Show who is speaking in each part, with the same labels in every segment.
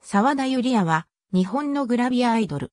Speaker 1: 沢田ゆりやは、日本のグラビアアイドル。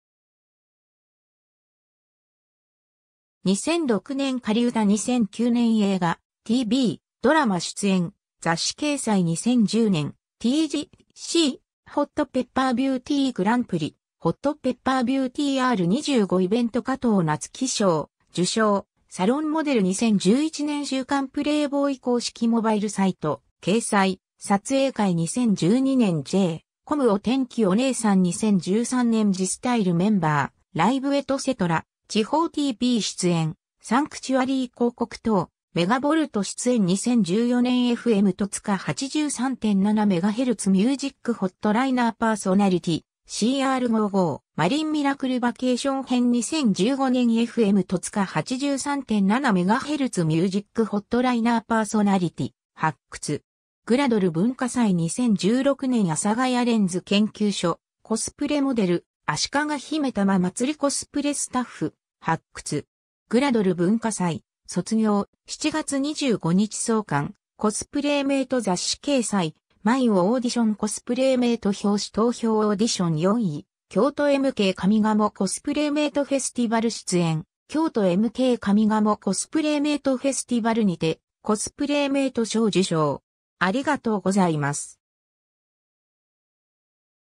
Speaker 1: 2006年
Speaker 2: 仮歌2009年映画、TV、ドラマ出演、雑誌掲載2010年、TGC、ホットペッパービューティーグランプリ、ホットペッパービューティー R25 イベント加藤夏希賞、受賞、サロンモデル2011年週刊プレイボーイ公式モバイルサイト、掲載、撮影会2012年 J。コムお天気お姉さん2013年ジスタイルメンバー、ライブエトセトラ、地方 TV 出演、サンクチュアリー広告等、メガボルト出演2014年 FM とつか 83.7MHz ミュージックホットライナーパーソナリティ、CR55、マリンミラクルバケーション編2015年 FM とつか 83.7MHz ミュージックホットライナーパーソナリティ、発掘。グラドル文化祭2016年阿佐ヶ谷レンズ研究所、コスプレモデル、足利姫玉祭りコスプレスタッフ、発掘。グラドル文化祭、卒業、7月25日創刊、コスプレーメイト雑誌掲載、マイオオーディションコスプレーメイト表紙投票オーディション4位、京都 MK 神鴨コスプレーメイトフェスティバル出演、京都 MK 神鴨コスプレーメイトフェスティバルにて、コスプレーメイト賞受賞。ありがとう
Speaker 1: ございます。